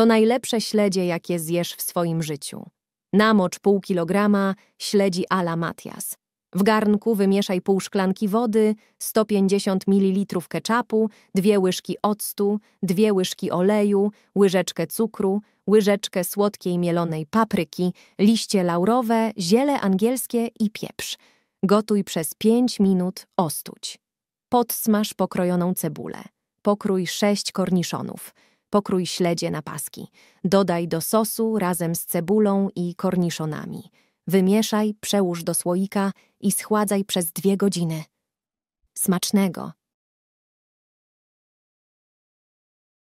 To najlepsze śledzie, jakie zjesz w swoim życiu. Namocz pół kilograma śledzi ala Matias. W garnku wymieszaj pół szklanki wody, 150 ml keczapu, dwie łyżki octu, dwie łyżki oleju, łyżeczkę cukru, łyżeczkę słodkiej mielonej papryki, liście laurowe, ziele angielskie i pieprz. Gotuj przez 5 minut, ostuć. Podsmaż pokrojoną cebulę. Pokrój 6 korniszonów. Pokrój śledzie na paski. Dodaj do sosu razem z cebulą i korniszonami. Wymieszaj, przełóż do słoika i schładzaj przez dwie godziny. Smacznego!